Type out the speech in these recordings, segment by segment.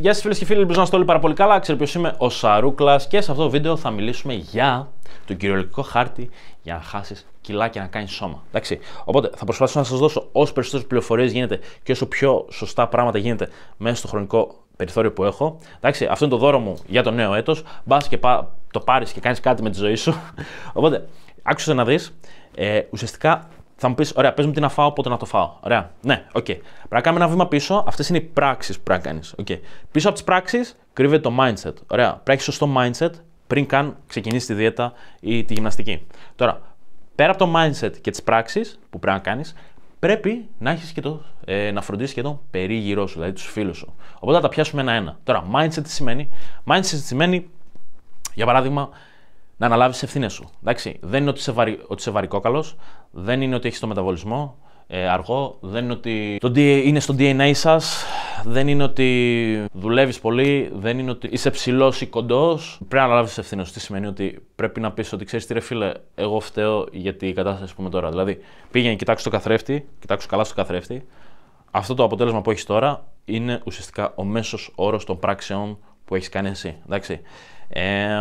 Γεια σας φίλες και φίλοι, ελπίζω να είστε όλοι πάρα πολύ καλά. Ξέρω είμαι, ο Σαρούκλας και σε αυτό το βίντεο θα μιλήσουμε για τον κυριολεκτικό χάρτη για να χάσεις κιλά και να κάνεις σώμα. Εντάξει. Οπότε θα προσπαθήσω να σας δώσω όσο περισσότερες πληροφορίες γίνεται και όσο πιο σωστά πράγματα γίνεται μέσα στο χρονικό περιθώριο που έχω. Εντάξει, αυτό είναι το δώρο μου για το νέο έτος, Μπας και πά, το πάρεις και κάνεις κάτι με τη ζωή σου. Οπότε, άκουσες να δεις. Ε, ουσιαστικά θα μου πεις, ωραία, μου τι να φάω, πότε να το φάω. Ωραία. Ναι, οκ. Okay. Πρέπει να κάνουμε ένα βήμα πίσω. Αυτές είναι οι πράξεις που πρέπει να κάνεις. Okay. Πίσω από τις πράξεις κρύβεται το mindset. Ωραία. Πρέπει να έχεις σωστό mindset πριν καν ξεκινήσεις τη δίαιτα ή τη γυμναστική. Τώρα, πέρα από το mindset και τις πράξεις που πρέπει να κάνεις, πρέπει να, φροντίσει και ε, να φροντίσεις και τον περίγυρό σου, δηλαδή τους φίλους σου. Οπότε θα τα πιάσουμε ένα-ένα. Τώρα, mindset τι σημαίνει. Mindset σημαίνει, για παράδειγμα, να αναλάβεις τις ευθύνες σου. Εντάξει, δεν είναι ότι είσαι, βαρι... ότι βαρικόκαλος, δεν είναι ότι έχεις το μεταβολισμό ε, αργό, δεν είναι ότι το είναι στο DNA σας, δεν είναι ότι δουλεύεις πολύ, δεν είναι ότι είσαι ψηλός ή κοντός. Πρέπει να αναλάβεις τις ευθύνες σου. Τι σημαίνει ότι πρέπει να πεις ότι ξέρεις τι ρε φίλε, εγώ φταίω για την κατάσταση που είμαι τώρα. Δηλαδή, πήγαινε, κοιτάξω το καθρέφτη, κοιτάξω καλά στο καθρέφτη. Αυτό το αποτέλεσμα που έχεις τώρα είναι ουσιαστικά ο μέσος όρος των πράξεων που έχεις κάνει εσύ. Εντάξει. Ε,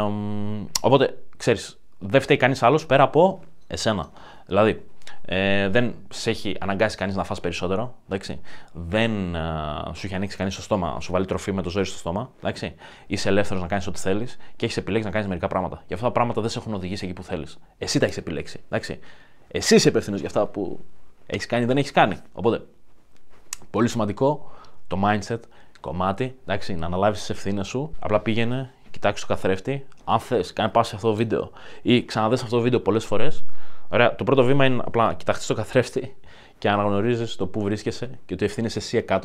οπότε ξέρεις, δεν φταίει κανείς άλλος πέρα από εσένα. Δηλαδή, ε, δεν σε έχει αναγκάσει κανείς να φας περισσότερο. Εντάξει. Δεν ε, σου έχει ανοίξει κανείς το στόμα, σου βάλει τροφή με το ζόρι στο στόμα. Εντάξει. Είσαι ελεύθερος να κάνεις ό,τι θέλεις και έχεις επιλέξει να κάνεις μερικά πράγματα. Και αυτά τα πράγματα δεν σε έχουν οδηγήσει εκεί που θέλεις. Εσύ τα έχεις επιλέξει. Εντάξει. Εσύ είσαι υπεύθυνος για αυτά που έχεις κάνει ή δεν έχεις κάνει. Οπότε, πολύ σημαντικό το mindset κομμάτι, εντάξει, να αναλάβεις τις ευθύνες σου. Απλά πήγαινε κοιτάξεις το καθρέφτη. Αν θες, κάνε πάση σε αυτό το βίντεο ή ξαναδέ αυτό το βίντεο πολλές φορές. Ωραία, το πρώτο βήμα είναι απλά να κοιτάξει το καθρέφτη και αναγνωρίζεις το που βρίσκεσαι και ότι ευθύνεσαι εσύ 100%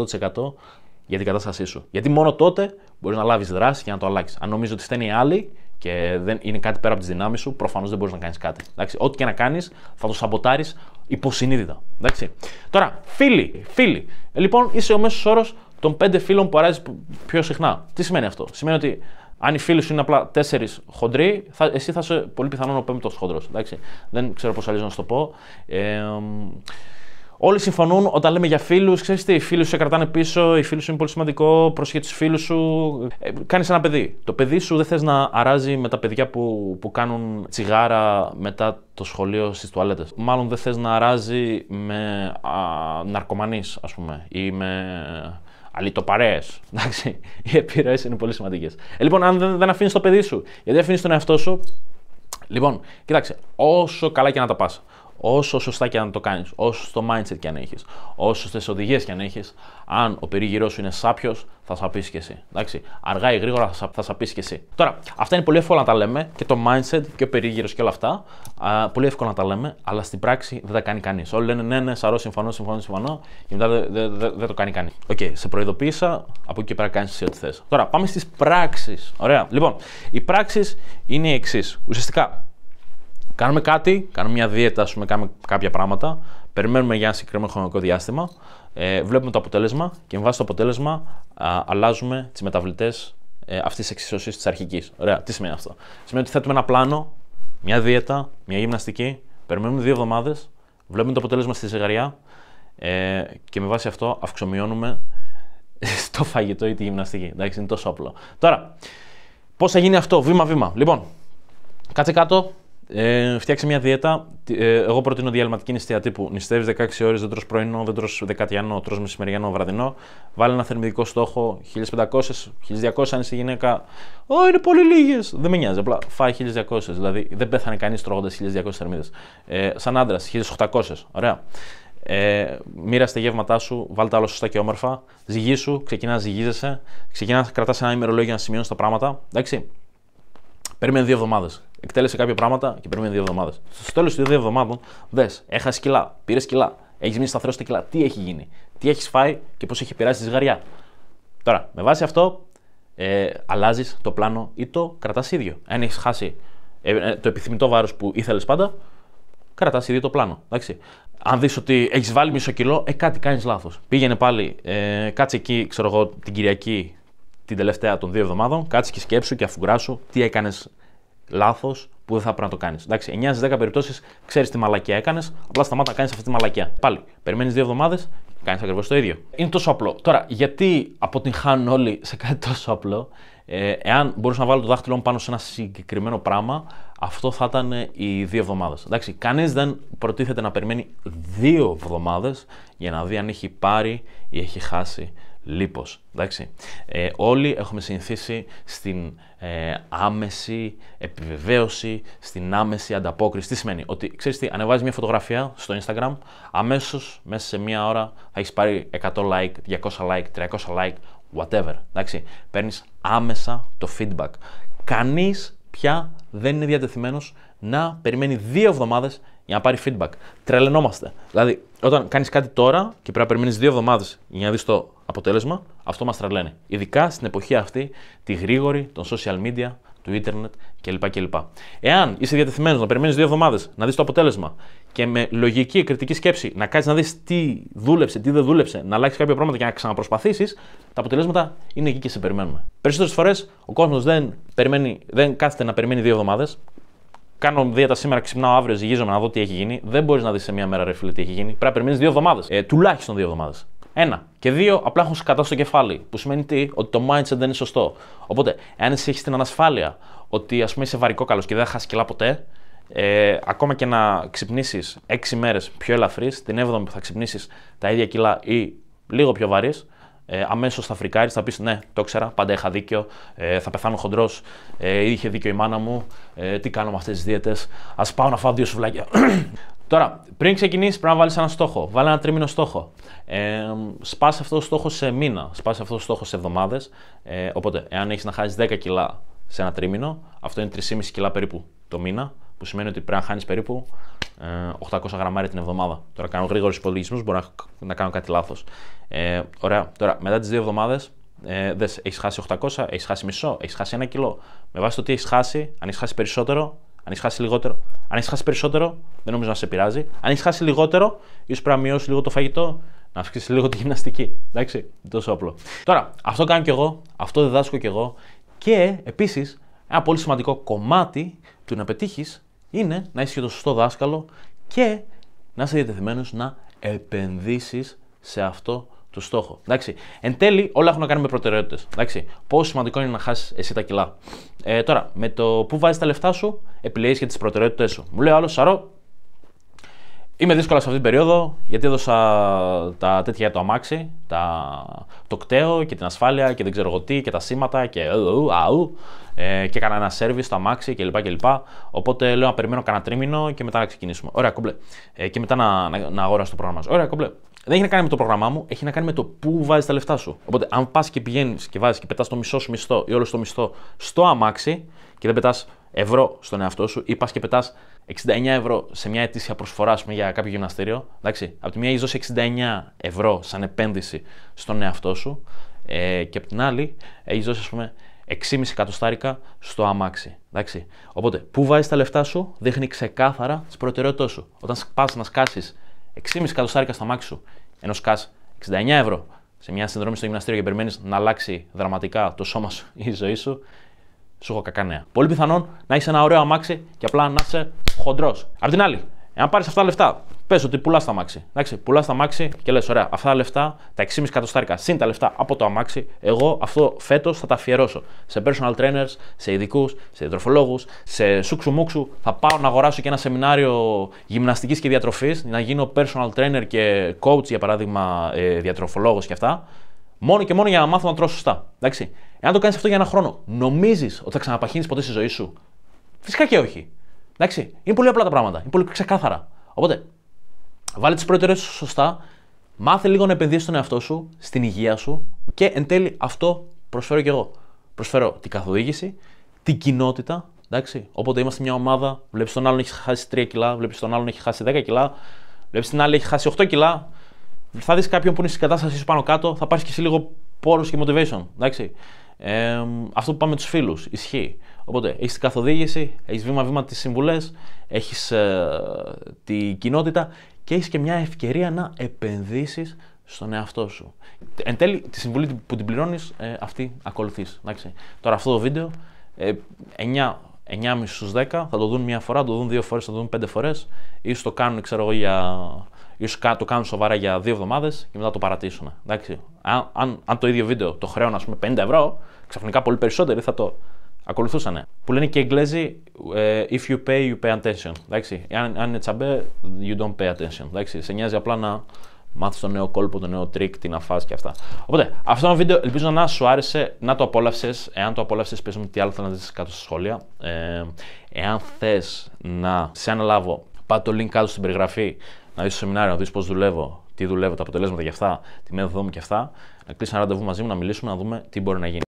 για την κατάστασή σου. Γιατί μόνο τότε μπορείς να λάβεις δράση και να το αλλάξεις. Αν νομίζω ότι φταίνει οι άλλοι και δεν είναι κάτι πέρα από τις δυνάμεις σου, προφανώς δεν μπορείς να κάνεις κάτι. ό,τι και να κάνεις, θα το σαμποτάρεις υποσυνείδητα. Εντάξει. Τώρα, φίλοι, φίλοι. Ε, λοιπόν, είσαι ο μέσος όρος των 5 φίλων που αράζει πιο συχνά. Τι σημαίνει αυτό, Σημαίνει ότι αν οι φίλοι σου είναι απλά τέσσερις χοντροί, θα, εσύ θα είσαι πολύ πιθανόν ο πέμπτος χοντρός. Δεν ξέρω πώς αλλιώς να σου το πω. Ε, Όλοι συμφωνούν όταν λέμε για φίλους. Ξέρετε, οι φίλοι σου σε κρατάνε πίσω, οι φίλοι σου είναι πολύ σημαντικό, προσχέ τους φίλους σου. Ε, Κάνεις ένα παιδί. Το παιδί σου δεν θες να αράζει με τα παιδιά που, που κάνουν τσιγάρα μετά το σχολείο στις τουαλέτες. Μάλλον δεν θες να αράζει με ναρκωμανείς, ας πούμε, ή με αλυτοπαρές. Εντάξει, οι επιρροές είναι πολύ σημαντικές. Ε, λοιπόν, αν δεν, δεν αφήνεις το παιδί σου, γιατί αφήνεις τον εαυτό σου. Λοιπόν, κοιτάξτε, όσο καλά και να τα πας, Όσο σωστά και αν το κάνεις, όσο στο mindset και αν έχεις, όσο στις οδηγίες και αν έχεις, αν ο περίγυρός σου είναι σάπιος, θα πει και εσύ. Εντάξει, αργά ή γρήγορα θα, σα πει και εσύ. Τώρα, αυτά είναι πολύ εύκολα να τα λέμε και το mindset και ο περίγυρος και όλα αυτά. Α, πολύ εύκολα να τα λέμε, αλλά στην πράξη δεν τα κάνει κανείς. Όλοι λένε ναι, ναι, σαρώ, συμφωνώ, συμφωνώ, συμφωνώ, και μετά δεν δε, το κάνει κανείς. Οκ, okay, σε προειδοποίησα, από εκεί πέρα κάνεις εσύ ό,τι θες. Τώρα, πάμε στις πράξεις. Ωραία. Λοιπόν, οι πράξεις είναι οι εξής. Ουσιαστικά, Κάνουμε κάτι, κάνουμε μια δίαιτα, ας πούμε, κάνουμε κάποια πράγματα, περιμένουμε για ένα συγκεκριμένο χρονικό διάστημα, ε, βλέπουμε το αποτέλεσμα και με βάση το αποτέλεσμα α, αλλάζουμε τις μεταβλητές ε, αυτής της εξισωσής της αρχικής. Ωραία, τι σημαίνει αυτό. Σημαίνει ότι θέτουμε ένα πλάνο, μια δίαιτα, μια γυμναστική, περιμένουμε δύο εβδομάδες, βλέπουμε το αποτέλεσμα στη ζεγαριά ε, και με βάση αυτό αυξομειώνουμε το φαγητό ή τη γυμναστική. Εντάξει, είναι τόσο απλό. Τώρα, πώς θα γίνει αυτό βήμα-βήμα. Λοιπόν, κάτσε κάτω, ε, φτιάξε μια δίαιτα. Ε, εγώ προτείνω διαλυματική νηστεία τύπου. Νηστεύεις 16 ώρες, δεν τρώ πρωινό, δεν τρώ δεκατιανό, τρως μεσημεριανό, βραδινό. Βάλει ένα θερμιδικό στόχο 1500, 1200. Αν είσαι γυναίκα, Ω, είναι πολύ λίγες. Δεν με νοιάζει. Απλά φάει 1200. Δηλαδή δεν πέθανε κανείς τρώγοντας 1200 θερμίδες. Ε, σαν άντρας, 1800. Ωραία. Ε, μοίρασε τα γεύματά σου, βάλ τα άλλα σωστά και όμορφα. σου, ξεκινά να ζυγίζεσαι, ξεκινά να κρατάς ένα ημερολόγιο να σημειώνεις τα πράγματα. Εντάξει. Περίμενε δύο εβδομάδες. Εκτέλεσε κάποια πράγματα και περίμενε δύο εβδομάδες. Στο τέλος των δύο εβδομάδων, δες, έχασε κιλά, πήρε κιλά, έχεις μείνει σταθερός στα κιλά. Τι έχει γίνει, τι έχεις φάει και πώς έχει πειράσει τη ζυγαριά. Τώρα, με βάση αυτό, ε, αλλάζεις το πλάνο ή το κρατάς ίδιο. Αν έχεις χάσει ε, ε, το επιθυμητό βάρος που ήθελες πάντα, κρατάς ίδιο το πλάνο. Εντάξει. Αν δεις ότι έχεις βάλει μισό κιλό, ε, κάτι κάνεις λάθος. Πήγαινε πάλι, ε, κάτσε εκεί, ξέρω εγώ, την Κυριακή την τελευταία των δύο εβδομάδων, κάτσε και σκέψου και αφουγκράσου τι έκανες λάθος που δεν θα πρέπει να το κάνεις. Εντάξει, 9 στι 10 περιπτώσεις ξέρεις τι μαλακία έκανες, απλά σταμάτα να κάνεις αυτή τη μαλακία. Πάλι, περιμένεις δύο εβδομάδες, κάνεις ακριβώς το ίδιο. Είναι τόσο απλό. Τώρα, γιατί αποτυγχάνουν όλοι σε κάτι τόσο απλό, ε, εάν μπορούσα να βάλω το δάχτυλό μου πάνω σε ένα συγκεκριμένο πράγμα, αυτό θα ήταν ε, οι δύο εβδομάδες. Εντάξει, κανείς δεν προτίθεται να περιμένει δύο εβδομάδες για να δει αν έχει πάρει ή έχει χάσει λίπος. Εντάξει. Ε, όλοι έχουμε συνηθίσει στην ε, άμεση επιβεβαίωση, στην άμεση ανταπόκριση. Τι σημαίνει, ότι ξέρεις τι, ανεβάζεις μια φωτογραφία στο Instagram, αμέσως μέσα σε μια ώρα θα έχεις πάρει 100 like, 200 like, 300 like, whatever. Εντάξει. Παίρνεις άμεσα το feedback. Κανείς πια δεν είναι διατεθειμένος να περιμένει δύο εβδομάδες για να πάρει feedback. Τρελαινόμαστε. Δηλαδή, όταν κάνεις κάτι τώρα και πρέπει να περιμένεις δύο εβδομάδες για να δεις το αποτέλεσμα, αυτό μας τρελαίνει. Ειδικά στην εποχή αυτή, τη γρήγορη των social media, του ίντερνετ κλπ. κλπ. Εάν είσαι διατεθειμένος να περιμένεις δύο εβδομάδες να δεις το αποτέλεσμα και με λογική κριτική σκέψη να κάτσεις να δεις τι δούλεψε, τι δεν δούλεψε, να αλλάξεις κάποια πράγματα και να ξαναπροσπαθήσεις, τα αποτελέσματα είναι εκεί και σε περιμένουμε. Περισσότερες φορές ο κόσμος δεν, περιμένει, δεν κάθεται να περιμένει δύο εβδομάδες. Κάνω δίαιτα σήμερα, ξυπνάω αύριο, ζυγίζομαι να δω τι έχει γίνει. Δεν μπορείς να δεις σε μία μέρα, ρε φίλε, τι έχει γίνει. Πρέπει να περιμένεις δύο εβδομάδες. Ε, τουλάχιστον δύο εβδομάδες. Ένα. Και δύο, απλά έχουν σκατά στο κεφάλι. Που σημαίνει τι, ότι το mindset δεν είναι σωστό. Οπότε, εάν εσύ έχεις την ανασφάλεια ότι ας πούμε είσαι βαρικό καλό και δεν θα χάσεις κιλά ποτέ, ε, ακόμα και να ξυπνήσεις 6 μέρες πιο ελαφρύς, την 7η που θα ξυπνήσεις τα ίδια κιλά ή λίγο πιο βαρύς, ε, αμέσως θα φρικάρεις, θα πεις ναι, το ξέρα, πάντα είχα δίκιο, ε, θα πεθάνω χοντρός, ε, είχε δίκιο η μάνα μου, ε, τι κάνω με αυτές τις δίαιτες, ας πάω να φάω δύο σουβλάκια. Τώρα, πριν ξεκινήσεις, πρέπει να βάλεις ένα στόχο. Βάλει ένα τρίμηνο στόχο. Ε, Σπάς αυτό το στόχο σε μήνα, σπάς αυτό το στόχο σε εβδομάδες. Ε, οπότε, εάν έχεις να χάσεις 10 κιλά σε ένα τρίμηνο, αυτό είναι 3,5 κιλά περίπου το μήνα. Που σημαίνει ότι πρέπει να χάνεις περίπου 800 ε, γραμμάρια την εβδομάδα. Τώρα κάνω γρήγορους υπολογισμούς, μπορώ να κάνω κάτι λάθος. Ε, ωραία. Τώρα, μετά τις δύο εβδομάδες, ε, δες, έχεις χάσει 800, έχεις χάσει μισό, έχεις χάσει ένα κιλό. Με βάση το τι έχεις χάσει, αν έχεις χάσει περισσότερο, αν έχεις χάσει λιγότερο. Αν έχεις χάσει περισσότερο, δεν νομίζω να σε πειράζει. Αν έχεις χάσει λιγότερο, ίσως πρέπει να μειώσεις λίγο το φαγητό, να αυξήσεις λίγο τη γυμναστική. Εντάξει, τόσο απλό. Τώρα, αυτό κάνω κι εγώ, αυτό διδάσκω κι εγώ. Και επίσης, ένα πολύ σημαντικό κομμάτι του να πετύχεις είναι να είσαι και το σωστό δάσκαλο και να είσαι διατεθειμένος να επενδύσεις σε αυτό το στόχο. Εντάξει. Εν τέλει, όλα έχουν να κάνουν με προτεραιότητες. Πόσο σημαντικό είναι να χάσεις εσύ τα κιλά. Ε, τώρα, με το που βάζεις τα λεφτά σου, επιλέγεις και τις προτεραιότητές σου. Μου λέει άλλος, Σαρό, Είμαι δύσκολα σε αυτή την περίοδο γιατί έδωσα τα τέτοια για το αμάξι, τα... το κταίο και την ασφάλεια και δεν ξέρω εγώ τι και τα σήματα και αου ε, και έκανα ένα σερβι στο αμάξι κλπ. κλπ. Οπότε λέω να περιμένω κανένα τρίμηνο και μετά να ξεκινήσουμε. Ωραία, κόμπλε. Ε, και μετά να, να, αγοράσω το πρόγραμμα σου. Ωραία, κόμπλε. Δεν έχει να κάνει με το πρόγραμμά μου, έχει να κάνει με το πού βάζεις τα λεφτά σου. Οπότε, αν πας και πηγαίνεις και βάζεις και πετάς το μισό σου μισθό ή όλο το μισθό στο αμάξι και δεν πετάς ευρώ στον εαυτό σου ή πα και πετάς 69 ευρώ σε μια ετήσια προσφορά πούμε, για κάποιο γυμναστήριο. Εντάξει, από τη μία έχεις δώσει 69 ευρώ σαν επένδυση στον εαυτό σου ε, και από την άλλη έχεις δώσει ας πούμε 6,5 εκατοστάρικα στο αμάξι. Εντάξει. Οπότε, πού βάζεις τα λεφτά σου δείχνει ξεκάθαρα τις προτεραιότητε σου. Όταν πας να σκάσεις 6,5 εκατοστάρικα στο αμάξι σου, ενώ σκάς 69 ευρώ σε μια συνδρομή στο γυμναστήριο και περιμένεις να αλλάξει δραματικά το σώμα σου ή η ζωή σου, σου έχω κακά Πολύ πιθανόν να έχει ένα ωραίο αμάξι και απλά να είσαι χοντρός. Απ' την άλλη, εάν πάρεις αυτά τα λεφτά, πες ότι πουλάς τα αμάξι. Εντάξει, πουλάς τα αμάξι και λες: Ωραία, αυτά τα λεφτά, τα 6,5 κατοστάρικα συν τα λεφτά από το αμάξι, εγώ αυτό φέτος θα τα αφιερώσω σε personal trainers, σε ειδικούς, σε διατροφολόγου, σε σούξου μουξου. Θα πάω να αγοράσω και ένα σεμινάριο γυμναστικής και διατροφής, να γίνω personal trainer και coach, για παράδειγμα, ε, διατροφολόγος και αυτά. Μόνο και μόνο για να μάθω να τρώω σωστά. Εντάξει. Εάν το κάνεις αυτό για ένα χρόνο, νομίζεις ότι θα ξαναπαχύνεις ποτέ στη ζωή σου. Φυσικά και όχι. Εντάξει, είναι πολύ απλά τα πράγματα. Είναι πολύ ξεκάθαρα. Οπότε, βάλε τις προτεραιότητες σου σωστά, μάθε λίγο να επενδύσεις στον εαυτό σου, στην υγεία σου και εν τέλει αυτό προσφέρω και εγώ. Προσφέρω την καθοδήγηση, την κοινότητα. Εντάξει, όποτε είμαστε μια ομάδα, βλέπεις τον άλλον έχει χάσει 3 κιλά, βλέπεις τον άλλον έχει χάσει 10 κιλά, βλέπεις την άλλη έχει χάσει 8 κιλά. Θα δεις κάποιον που είναι στην κατάσταση σου πάνω κάτω, θα πάρεις και εσύ λίγο πόρους και motivation. Εντάξει αυτό που πάμε τους φίλους ισχύει. Οπότε έχεις την καθοδήγηση, έχεις βήμα-βήμα τις συμβουλές, έχεις ε, την κοινότητα και έχεις και μια ευκαιρία να επενδύσεις στον εαυτό σου. Εν τέλει, τη συμβουλή που την πληρώνεις, ε, αυτή ακολουθείς. Τώρα, αυτό το βίντεο, ε, 9 9,5 στου 10 θα το δουν μία φορά, θα το δουν δύο φορές, θα το δουν πέντε φορές, ίσως το κάνουν ξέρω εγώ για ίσως το κάνουν σοβαρά για δύο εβδομάδες και μετά το παρατήσουν. Εντάξει. Αν, αν, αν το ίδιο βίντεο το χρέωνα, ας πούμε, 50 ευρώ, ξαφνικά πολύ περισσότεροι θα το ακολουθούσαν. Που λένε και οι Εγγλέζοι, ε, if you pay, you pay attention. Εντάξει. Αν, αν είναι τσαμπέ, you don't pay attention. Εντάξει. Σε νοιάζει απλά να μάθεις τον νέο κόλπο, το νέο τρίκ, την αφάση και αυτά. Οπότε, αυτό το βίντεο ελπίζω να σου άρεσε, να το απόλαυσες. Εάν το απόλαυσες, πες μου τι άλλο θέλω να δεις κάτω στα σχόλια. Ε, εάν θες να σε αναλάβω, πάτε το link κάτω στην περιγραφή να δει το σεμινάριο, να δεις πώς δουλεύω, τι δουλεύω, τα αποτελέσματα για αυτά, τη μέθοδο μου και αυτά, να κλείσει ένα ραντεβού μαζί μου, να μιλήσουμε, να δούμε τι μπορεί να γίνει.